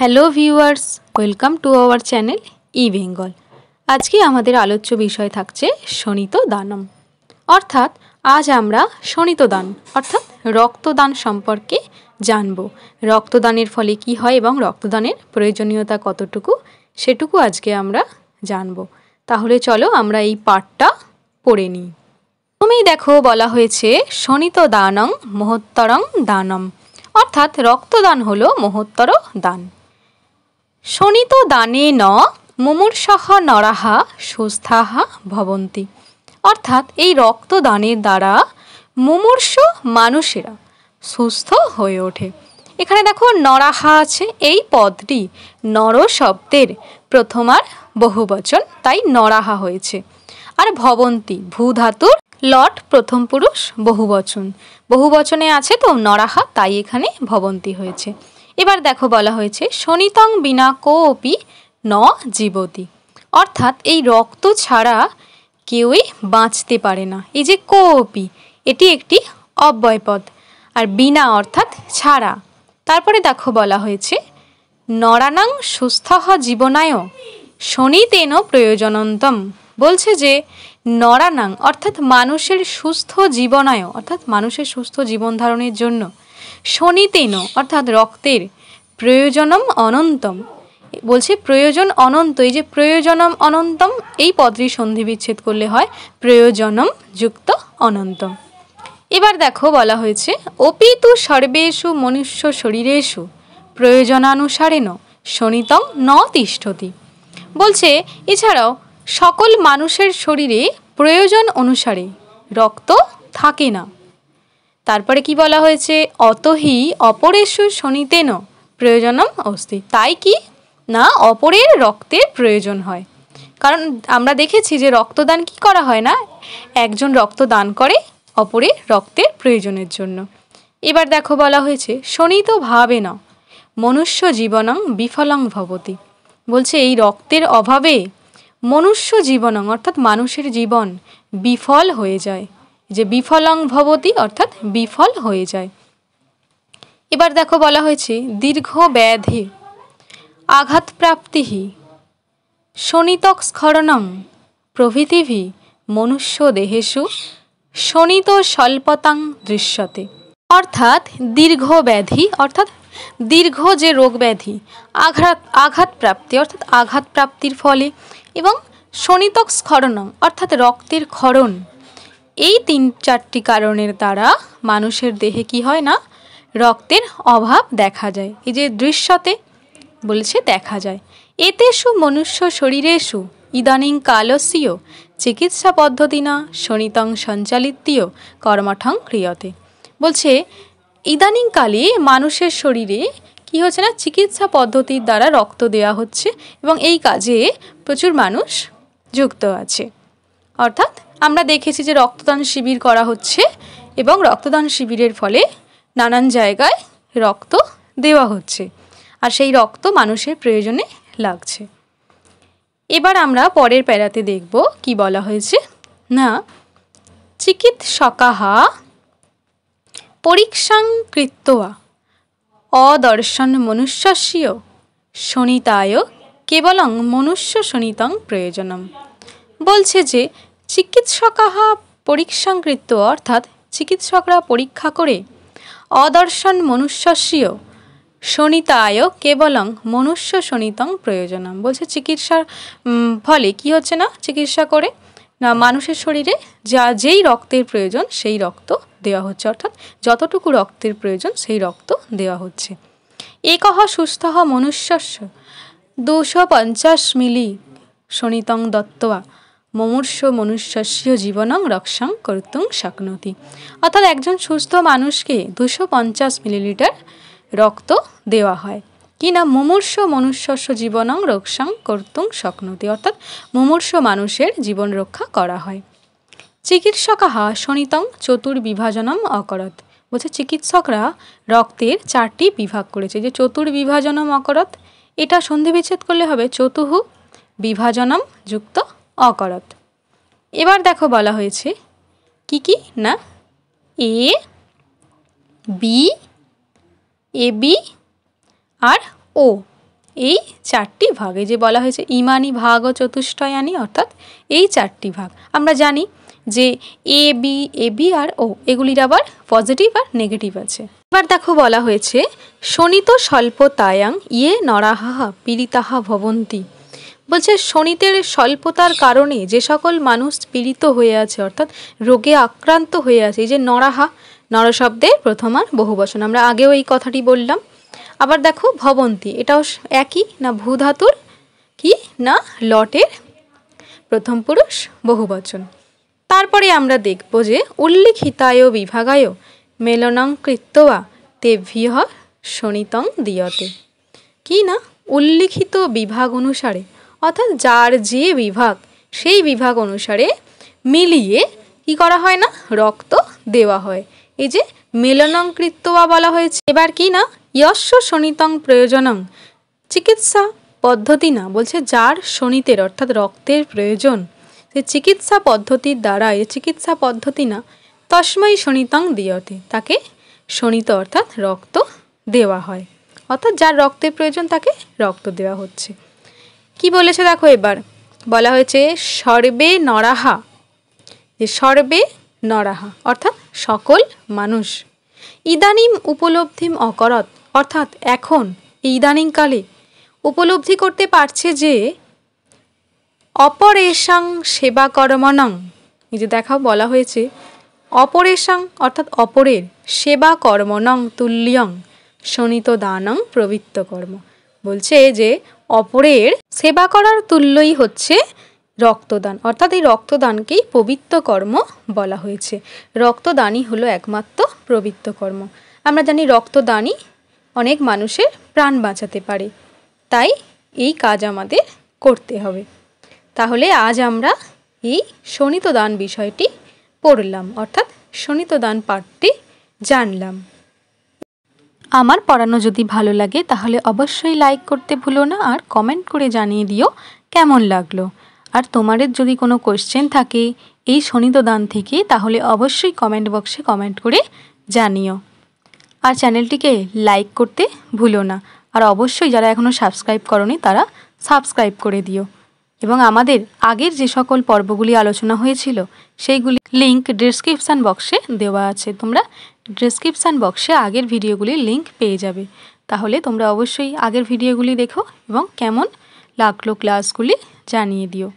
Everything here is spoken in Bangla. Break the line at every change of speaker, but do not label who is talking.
hello viewers welcome to our channel E Bengal আজকে আমাদের আলোচ্য বিষয় থাকছে শনিত দানম অর্থাৎ আজ আমরা শনিত দান অর্থাৎ রক্তদান সম্পর্কে জানব রক্তদানের ফলে কি হয় এবং রক্তদানের প্রয়োজনীয়তা কতটুকু সেটুকু আজকে আমরা জানব তাহলে চলো আমরা এই পাঠটা পড়ে নিই তুমি দেখো বলা হয়েছে শনিত দানং মহত্তরং দানম অর্থাৎ রক্তদান হলো মহত্তর দান শোণিত দানে ন মুমূর্ষহ নরাহা সুস্থাহা ভবন্তি অর্থাৎ এই রক্তদানের দ্বারা মুমূর্ষ মানুষেরা সুস্থ হয়ে ওঠে এখানে দেখো নরাহা আছে এই পদটি নর শব্দের প্রথমার বহুবচন তাই নরাহা হয়েছে আর ভবন্তি ভূধাতুর লট প্রথম পুরুষ বহুবচন বহুবচনে আছে তো নরাহা তাই এখানে ভবন্তি হয়েছে এবার দেখো বলা হয়েছে শনিতং বিনা কোপি ন জীবতি অর্থাৎ এই রক্ত ছাড়া কেউই বাঁচতে পারে না এই যে কোপি এটি একটি অব্যয়পদ আর বিনা অর্থাৎ ছাড়া তারপরে দেখো বলা হয়েছে নরানাং সুস্থ জীবনায় শনিতেন প্রয়োজনন্তম বলছে যে নরানাং অর্থাৎ মানুষের সুস্থ জীবনায় অর্থাৎ মানুষের সুস্থ জীবন ধারণের জন্য শনিতেন অর্থাৎ রক্তের প্রয়োজনম অনন্তম বলছে প্রয়োজন অনন্ত এই যে প্রয়োজনম অনন্তম এই পদটি সন্ধি বিচ্ছেদ করলে হয় প্রয়োজনম যুক্ত অনন্তম এবার দেখো বলা হয়েছে অপিতু সর্বেষু মনুষ্য শরীরেষু প্রয়োজনানুসারে ন শনিতম ন তিষ্ঠতি বলছে এছাড়াও সকল মানুষের শরীরে প্রয়োজন অনুসারে রক্ত থাকে না তারপরে কি বলা হয়েছে অতহি অপরেশু শনিতেন প্রয়োজনম অস্তি তাই কি না অপরের রক্তের প্রয়োজন হয় কারণ আমরা দেখেছি যে রক্তদান কি করা হয় না একজন রক্ত দান করে অপরে রক্তের প্রয়োজনের জন্য এবার দেখো বলা হয়েছে শনি তো ভাবে না মনুষ্য জীবনং বিফলং ভবতি বলছে এই রক্তের অভাবে মনুষ্য জীবনং অর্থাৎ মানুষের জীবন বিফল হয়ে যায় যে বিফলং ভবতী অর্থাৎ বিফল হয়ে যায় এবার দেখো বলা হয়েছে দীর্ঘ ব্যাধি আঘাতপ্রাপ্তিহি শনিতক স্খরণং প্রভৃতিভি মনুষ্য দেহেশু শনিত স্বল্পতাং দৃশ্যতে অর্থাৎ দীর্ঘ ব্যাধি অর্থাৎ দীর্ঘ যে রোগ ব্যাধি আঘাত আঘাতপ্রাপ্তি অর্থাৎ আঘাতপ্রাপ্তির ফলে এবং শনিতক স্খরণং অর্থাৎ রক্তের ক্ষরণ এই তিন চারটি কারণের দ্বারা মানুষের দেহে কি হয় না রক্তের অভাব দেখা যায় এই যে দৃশ্যতে বলছে দেখা যায় এতে সু মনুষ্য শরীরে সু ইদানিং কালসীয় চিকিৎসা পদ্ধতি না শনিতং সঞ্চালিতীয় কর্মঠং ক্রিয়তে বলছে ইদানিংকালে মানুষের শরীরে কী হচ্ছে না চিকিৎসা পদ্ধতির দ্বারা রক্ত দেওয়া হচ্ছে এবং এই কাজে প্রচুর মানুষ যুক্ত আছে অর্থাৎ আমরা দেখেছি যে রক্তদান শিবির করা হচ্ছে এবং রক্তদান শিবিরের ফলে নানান জায়গায় রক্ত দেওয়া হচ্ছে আর সেই রক্ত মানুষের প্রয়োজনে লাগছে এবার আমরা পরের প্যারাতে দেখব কি বলা হয়েছে না চিকিৎসকাহা পরীক্ষাং অদর্শন মনুষ্যস্য শনিতায় কেবলং মনুষ্য শনিতং প্রয়োজনম বলছে যে চিকিৎসক পরীক্ষাঙ্কৃত অর্থাৎ চিকিৎসকরা পরীক্ষা করে অদর্শন মনুষ্যস্বীয় শনিতায় কেবলং মনুষ্য শনিতং প্রয়োজনম বলছে চিকিৎসার ফলে কি হচ্ছে না চিকিৎসা করে না মানুষের শরীরে যা যেই রক্তের প্রয়োজন সেই রক্ত দেওয়া হচ্ছে অর্থাৎ যতটুকু রক্তের প্রয়োজন সেই রক্ত দেওয়া হচ্ছে একহ সুস্থ মনুষ্যস্য দুশো পঞ্চাশ মিলি শনিতং দত্তয়া মুমূর্ষ মনুষ্যস্য জীবনং রক্ষাং করতুং শক্নতি অর্থাৎ একজন সুস্থ মানুষকে দুশো পঞ্চাশ মিলিলিটার রক্ত দেওয়া হয় কি না মুমূর্ষ মনুষ্যস্য জীবনং রক্ষাং করতুং শক্নতি অর্থাৎ মুমূর্ষ মানুষের জীবন রক্ষা করা হয় হা শনিতং চতুর্বিভাজনম অকরত বলছে চিকিৎসকরা রক্তের চারটি বিভাগ করেছে যে চতুর্বিভাজনম অকরত এটা সন্ধিবিচ্ছেদ করলে হবে চতুহ বিভাজনম যুক্ত অকরত এবার দেখো বলা হয়েছে কি কি না এ বি এ বি আর ও এই চারটি ভাগে যে বলা হয়েছে ইমানি ভাগ ও চতুষ্টয়ানি অর্থাৎ এই চারটি ভাগ আমরা জানি যে এ বি এ বি আর ও এগুলির আবার পজিটিভ আর নেগেটিভ আছে এবার দেখো বলা হয়েছে শোণিত স্বল্পতায়াং ইয়ে নরাহা পীড়িতাহা ভবন্তী বলছে শনিতের স্বল্পতার কারণে যে সকল মানুষ পীড়িত হয়ে আছে অর্থাৎ রোগে আক্রান্ত হয়ে আছে এই যে নরাহা নরশব্দে প্রথমার বহু বচন আমরা আগেও এই কথাটি বললাম আবার দেখো ভবন্তী এটাও একই না ভূধাতুর কি না লটের প্রথম পুরুষ বহু বচন তারপরে আমরা দেখব যে উল্লিখিতায় বিভাগায় মেলনং কৃত্যা তেভ্য শনিতং দিয়তে কি না উল্লিখিত বিভাগ অনুসারে অর্থাৎ যার যে বিভাগ সেই বিভাগ অনুসারে মিলিয়ে কি করা হয় না রক্ত দেওয়া হয় এই যে মেলনং বা বলা হয়েছে এবার কি না ইয়স্য শনিতং প্রয়োজনং চিকিৎসা পদ্ধতি না বলছে যার শনিতের অর্থাৎ রক্তের প্রয়োজন সে চিকিৎসা পদ্ধতির দ্বারা এই চিকিৎসা পদ্ধতি না তস্ময় শনিতং দিয়তে তাকে শনিত অর্থাৎ রক্ত দেওয়া হয় অর্থাৎ যার রক্তের প্রয়োজন তাকে রক্ত দেওয়া হচ্ছে কি বলেছে দেখো এবার বলা হয়েছে সর্বে নরাহা যে সর্বে নরাহা অর্থাৎ সকল মানুষ ইদানিম উপলব্ধিম অকরত অর্থাৎ এখন ইদানিংকালে উপলব্ধি করতে পারছে যে অপরেশাং সেবা কর্মণং এই যে দেখাও বলা হয়েছে অপরেশাং অর্থাৎ অপরের সেবা কর্মণং তুল্যং শোণিত দানং প্রবৃত্ত কর্ম বলছে যে অপরের সেবা করার তুল্যই হচ্ছে রক্তদান অর্থাৎ এই রক্তদানকেই পবিত্র কর্ম বলা হয়েছে রক্তদানই হলো একমাত্র পবিত্র কর্ম আমরা জানি রক্তদানই অনেক মানুষের প্রাণ বাঁচাতে পারে তাই এই কাজ আমাদের করতে হবে তাহলে আজ আমরা এই শোণিত দান বিষয়টি পড়লাম অর্থাৎ শোণিত দান পাঠটি জানলাম আমার পড়ানো যদি ভালো লাগে তাহলে অবশ্যই লাইক করতে ভুলো না আর কমেন্ট করে জানিয়ে দিও কেমন লাগলো আর তোমাদের যদি কোনো কোয়েশ্চেন থাকে এই শনিদান থেকে তাহলে অবশ্যই কমেন্ট বক্সে কমেন্ট করে জানিও আর চ্যানেলটিকে লাইক করতে ভুলো না আর অবশ্যই যারা এখনও সাবস্ক্রাইব করনি তারা সাবস্ক্রাইব করে দিও এবং আমাদের আগের যে সকল পর্বগুলি আলোচনা হয়েছিল সেইগুলি লিঙ্ক ডিসক্রিপশান বক্সে দেওয়া আছে তোমরা ডিসক্রিপশান বক্সে আগের ভিডিওগুলির লিঙ্ক পেয়ে যাবে তাহলে তোমরা অবশ্যই আগের ভিডিওগুলি দেখো এবং কেমন লাগলো ক্লাসগুলি জানিয়ে দিও